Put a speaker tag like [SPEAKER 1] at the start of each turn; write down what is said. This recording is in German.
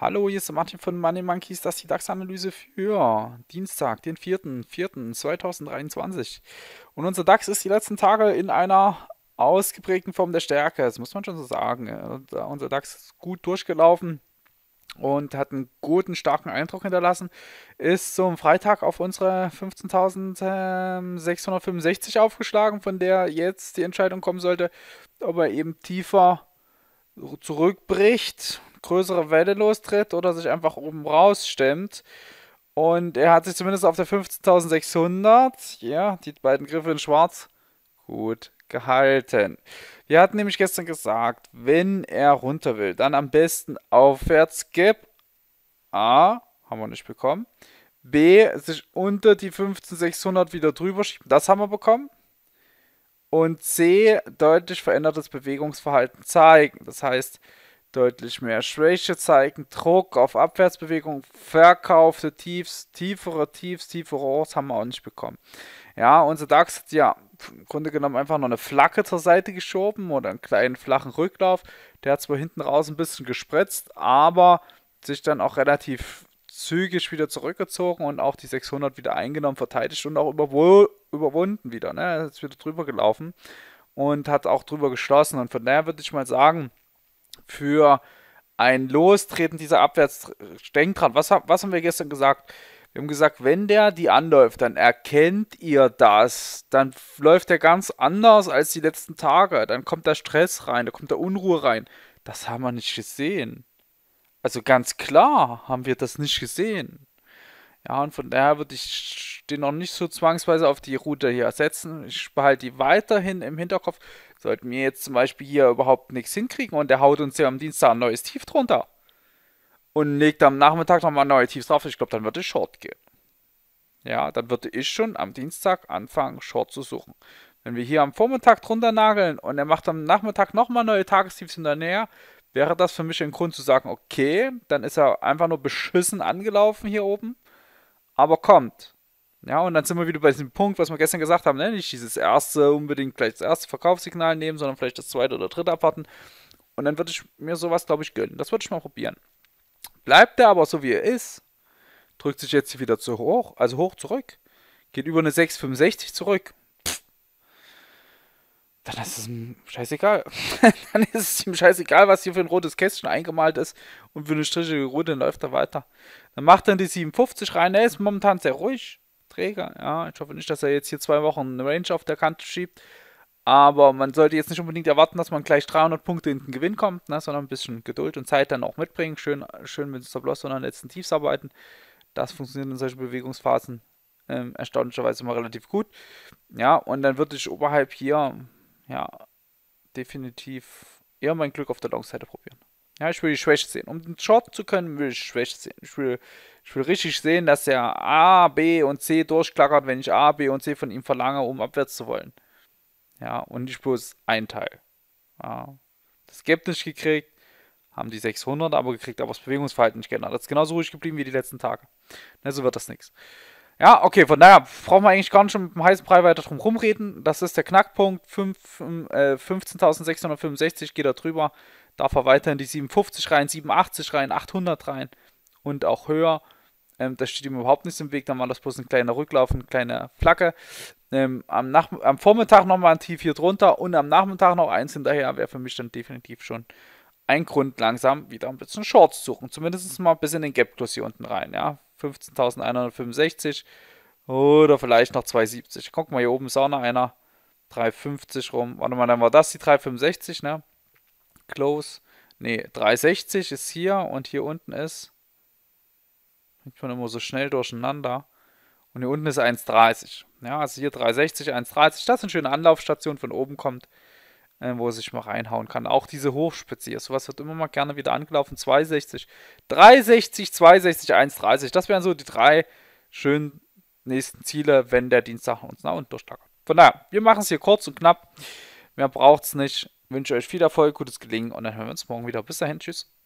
[SPEAKER 1] Hallo, hier ist Martin von Money Monkeys, das ist die DAX-Analyse für Dienstag, den 4.4.2023. Und unser DAX ist die letzten Tage in einer ausgeprägten Form der Stärke, das muss man schon so sagen. Unser DAX ist gut durchgelaufen, und hat einen guten, starken Eindruck hinterlassen. Ist zum Freitag auf unsere 15.665 ähm, aufgeschlagen, von der jetzt die Entscheidung kommen sollte, ob er eben tiefer zurückbricht, größere Welle lostritt oder sich einfach oben raus rausstemmt. Und er hat sich zumindest auf der 15.600, ja, die beiden Griffe in schwarz, gut gehalten. Wir hatten nämlich gestern gesagt, wenn er runter will, dann am besten aufwärts gibt. A, haben wir nicht bekommen. B, sich unter die 15600 wieder drüber schieben. Das haben wir bekommen. Und C, deutlich verändertes Bewegungsverhalten zeigen. Das heißt, deutlich mehr Schwäche zeigen, Druck auf Abwärtsbewegung, verkaufte Tiefs, tiefere Tiefs, tiefere Hochs haben wir auch nicht bekommen. Ja, unser DAX hat ja im Grunde genommen einfach noch eine Flagge zur Seite geschoben oder einen kleinen flachen Rücklauf. Der hat zwar hinten raus ein bisschen gespritzt, aber sich dann auch relativ zügig wieder zurückgezogen und auch die 600 wieder eingenommen, verteidigt und auch überw überwunden wieder. Ne? Er ist wieder drüber gelaufen und hat auch drüber geschlossen. Und von daher würde ich mal sagen, für ein Lostreten dieser Abwärtsstenkran, was, was haben wir gestern gesagt? Wir haben gesagt, wenn der die anläuft, dann erkennt ihr das. Dann läuft er ganz anders als die letzten Tage. Dann kommt da Stress rein, da kommt da Unruhe rein. Das haben wir nicht gesehen. Also ganz klar haben wir das nicht gesehen. Ja, und von daher würde ich den noch nicht so zwangsweise auf die Route hier setzen. Ich behalte die weiterhin im Hinterkopf. Sollten wir jetzt zum Beispiel hier überhaupt nichts hinkriegen und der haut uns ja am Dienstag ein neues Tief drunter und legt am Nachmittag nochmal neue Tiefs drauf. Ich glaube, dann würde ich Short gehen. Ja, dann würde ich schon am Dienstag anfangen, Short zu suchen. Wenn wir hier am Vormittag drunter nageln und er macht am Nachmittag nochmal neue Tagestiefs hinterher, wäre das für mich ein Grund zu sagen, okay, dann ist er einfach nur beschissen angelaufen hier oben, aber kommt. Ja, und dann sind wir wieder bei diesem Punkt, was wir gestern gesagt haben, ne? nicht dieses erste, unbedingt gleich das erste Verkaufssignal nehmen, sondern vielleicht das zweite oder dritte abwarten. Und dann würde ich mir sowas, glaube ich, gönnen. Das würde ich mal probieren. Bleibt er aber so wie er ist, drückt sich jetzt wieder zu hoch, also hoch zurück, geht über eine 665 zurück. Pff. Dann ist es ihm scheißegal. dann ist es ihm scheißegal, was hier für ein rotes Kästchen eingemalt ist und für eine strichige Route, läuft er weiter. Dann macht er die 7,50 rein. Er ist momentan sehr ruhig. Träger, ja. Ich hoffe nicht, dass er jetzt hier zwei Wochen eine Range auf der Kante schiebt. Aber man sollte jetzt nicht unbedingt erwarten, dass man gleich 300 Punkte in den Gewinn kommt, ne, sondern ein bisschen Geduld und Zeit dann auch mitbringen. Schön, schön mit Stop-Loss und an letzten Tiefs arbeiten. Das funktioniert in solchen Bewegungsphasen ähm, erstaunlicherweise immer relativ gut. Ja, und dann würde ich oberhalb hier, ja, definitiv eher mein Glück auf der Long-Seite probieren. Ja, ich will die Schwäche sehen. Um den Short zu können, will ich Schwäche sehen. Ich will, ich will richtig sehen, dass er A, B und C durchklackert, wenn ich A, B und C von ihm verlange, um abwärts zu wollen. Ja, und nicht bloß ein Teil. Ja. Das Gap nicht gekriegt, haben die 600 aber gekriegt, aber das Bewegungsverhalten nicht geändert. Das ist genauso ruhig geblieben wie die letzten Tage. Ne, so wird das nichts. Ja, okay, von daher brauchen wir eigentlich gar nicht schon mit dem heißen Brei weiter drum rumreden. Das ist der Knackpunkt. Ähm, äh, 15.665 geht da drüber. Darf er weiter in die 57 rein, 87 rein, 800 rein und auch höher. Ähm, das steht ihm überhaupt nichts im Weg. Dann war das bloß ein kleiner Rücklauf, eine kleine Flagge. Ähm, am, Nach am Vormittag nochmal ein Tief hier drunter und am Nachmittag noch eins hinterher wäre für mich dann definitiv schon ein Grund, langsam wieder ein bisschen Shorts zu suchen. Zumindest mal bis in den Gap-Kurs hier unten rein. Ja? 15.165 oder vielleicht noch 2,70. Guck mal, hier oben ist auch noch einer. 3,50 rum. Warte mal, dann war das die 3,65, ne? Close. Ne, 3,60 ist hier und hier unten ist. Hängt man immer so schnell durcheinander. Und hier unten ist 1,30. Ja, also hier 3,60, 1,30. Das ist eine schöne Anlaufstation, von oben kommt, äh, wo er sich mal reinhauen kann. Auch diese Hochspitze hier, sowas wird immer mal gerne wieder angelaufen. 2,60, 3,60, 2,60, 1,30. Das wären so die drei schönen nächsten Ziele, wenn der Dienstag uns nach unten durchstackert. Von daher, wir machen es hier kurz und knapp. Mehr braucht es nicht. Ich wünsche euch viel Erfolg, gutes Gelingen und dann hören wir uns morgen wieder. Bis dahin, tschüss.